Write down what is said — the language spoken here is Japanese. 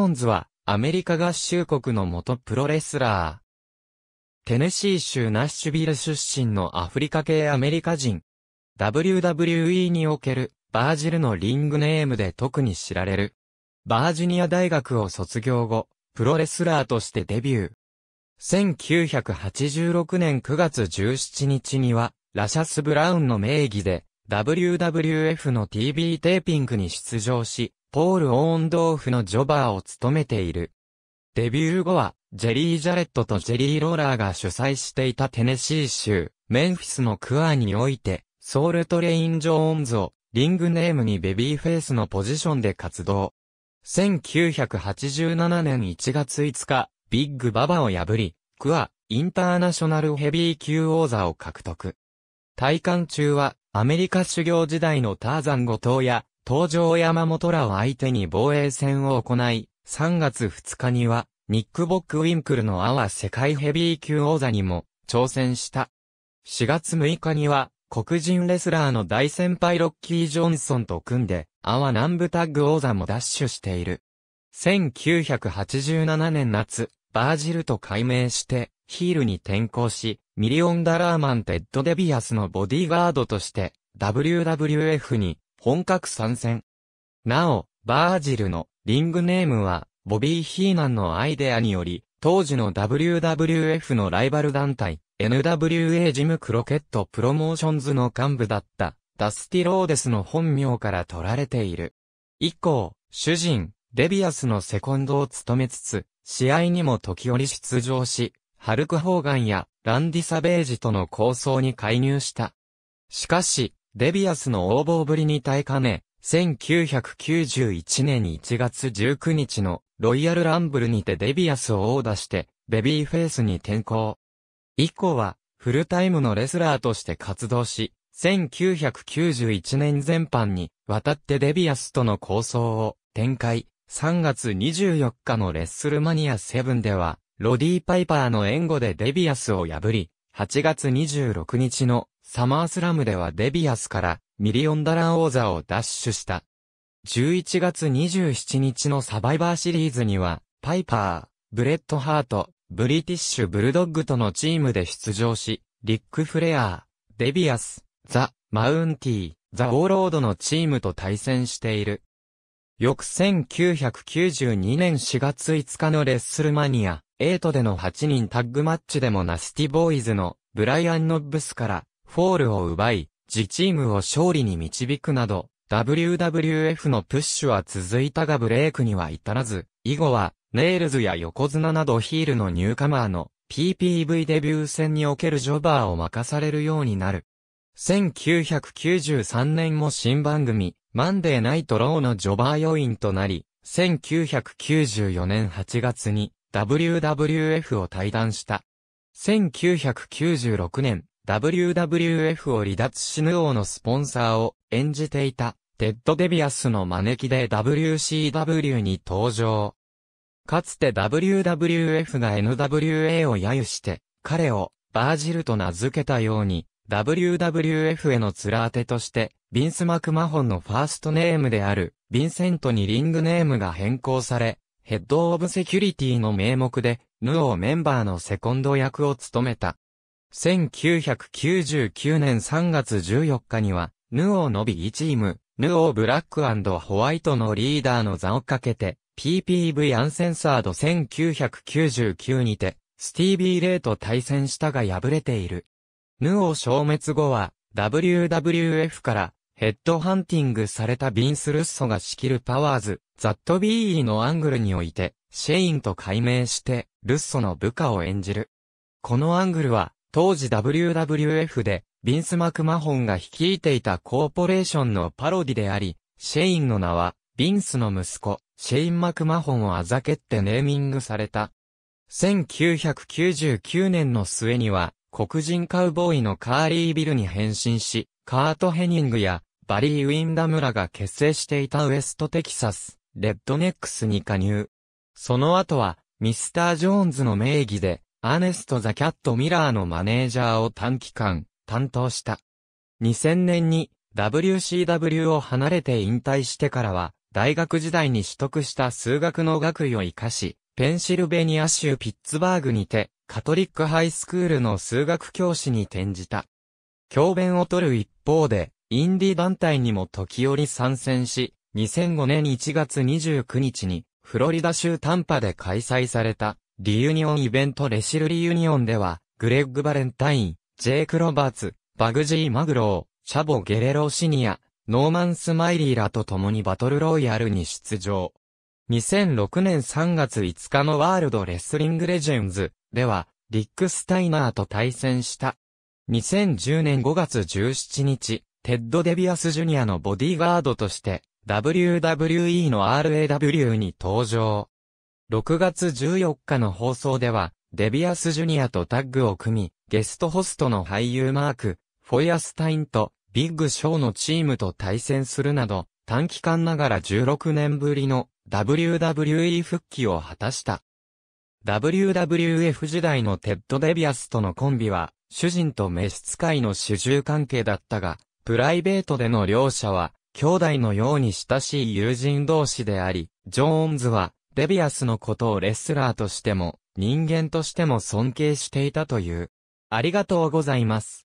コンズは、アメリカ合衆国の元プロレスラー。テネシー州ナッシュビル出身のアフリカ系アメリカ人。WWE における、バージルのリングネームで特に知られる。バージニア大学を卒業後、プロレスラーとしてデビュー。1986年9月17日には、ラシャス・ブラウンの名義で、WWF の TV テーピングに出場し、ポール・オーンドーフのジョバーを務めている。デビュー後は、ジェリー・ジャレットとジェリー・ローラーが主催していたテネシー州、メンフィスのクアにおいて、ソウルトレイン・ジョーンズを、リングネームにベビーフェイスのポジションで活動。1987年1月5日、ビッグ・ババを破り、クア、インターナショナルヘビー級王座を獲得。体感中は、アメリカ修行時代のターザン後藤や、東条山本らを相手に防衛戦を行い、3月2日には、ニック・ボック・ウィンクルのアワ世界ヘビー級王座にも挑戦した。4月6日には、黒人レスラーの大先輩ロッキー・ジョンソンと組んで、アワ南部タッグ王座もダッシュしている。1987年夏、バージルと改名して、ヒールに転向し、ミリオンダラーマンテッド・デビアスのボディーガードとして、WWF に本格参戦。なお、バージルのリングネームは、ボビー・ヒーナンのアイデアにより、当時の WWF のライバル団体、NWA ジム・クロケット・プロモーションズの幹部だった、ダスティ・ローデスの本名から取られている。以降、主人、デビアスのセコンドを務めつつ、試合にも時折出場し、ハルク・ホーガンやランディ・サベージとの構想に介入した。しかし、デビアスの横暴ぶりに耐えかね、1991年1月19日のロイヤルランブルにてデビアスを殴打してベビーフェイスに転向。以降はフルタイムのレスラーとして活動し、1991年全般に渡ってデビアスとの構想を展開。3月24日のレッスルマニア7では、ロディ・パイパーの援護でデビアスを破り、8月26日のサマースラムではデビアスからミリオンダラー王座を奪取した。11月27日のサバイバーシリーズには、パイパー、ブレッドハート、ブリティッシュブルドッグとのチームで出場し、リック・フレアー、デビアス、ザ・マウンティー、ザ・オーロードのチームと対戦している。翌1992年4月5日のレッスルマニア、8での8人タッグマッチでもナスティボーイズのブライアン・ノッブスからフォールを奪い、自チームを勝利に導くなど、WWF のプッシュは続いたがブレイクには至らず、以後は、ネイルズや横綱などヒールのニューカマーの PPV デビュー戦におけるジョバーを任されるようになる。1993年も新番組、マンデーナイトローのジョバー要員となり、1994年8月に WWF を退団した。1996年、WWF を離脱しヌオーのスポンサーを演じていたテッド・デビアスの招きで WCW に登場。かつて WWF が NWA を揶揄して彼をバージルと名付けたように WWF への面当てとしてビンス・マクマホンのファーストネームであるビンセントにリングネームが変更されヘッド・オブ・セキュリティの名目でヌオーメンバーのセコンド役を務めた。1999年3月14日には、ヌオーの B チーム、ヌオーブラックホワイトのリーダーの座をかけて、PPV アンセンサード1999にて、スティービー・レイと対戦したが敗れている。ヌオー消滅後は、WWF からヘッドハンティングされたビンス・ルッソが仕切るパワーズ、ザットビーのアングルにおいて、シェインと改名して、ルッソの部下を演じる。このアングルは、当時 WWF で、ビンス・マクマホンが率いていたコーポレーションのパロディであり、シェインの名は、ビンスの息子、シェイン・マクマホンをあざけってネーミングされた。1999年の末には、黒人カウボーイのカーリー・ビルに変身し、カート・ヘニングや、バリー・ウィンダムらが結成していたウエスト・テキサス、レッドネックスに加入。その後は、ミスター・ジョーンズの名義で、アーネスト・ザ・キャット・ミラーのマネージャーを短期間担当した。2000年に WCW を離れて引退してからは、大学時代に取得した数学の学位を活かし、ペンシルベニア州ピッツバーグにて、カトリックハイスクールの数学教師に転じた。教鞭を取る一方で、インディ団体にも時折参戦し、2005年1月29日に、フロリダ州タンパで開催された、リユニオンイベントレシルリユニオンでは、グレッグ・バレンタイン、ジェイク・ロバーツ、バグジー・マグロー、シャボ・ゲレロシニア、ノーマン・スマイリーらと共にバトルロイヤルに出場。2006年3月5日のワールドレスリングレジェンズでは、リック・スタイナーと対戦した。2010年5月17日、テッド・デビアス・ジュニアのボディーガードとして、WWE の RAW に登場。6月14日の放送では、デビアスジュニアとタッグを組み、ゲストホストの俳優マーク、フォイアスタインとビッグショーのチームと対戦するなど、短期間ながら16年ぶりの WWE 復帰を果たした。WWF 時代のテッド・デビアスとのコンビは、主人と召使いの主従関係だったが、プライベートでの両者は、兄弟のように親しい友人同士であり、ジョーンズは、デビアスのことをレスラーとしても、人間としても尊敬していたという。ありがとうございます。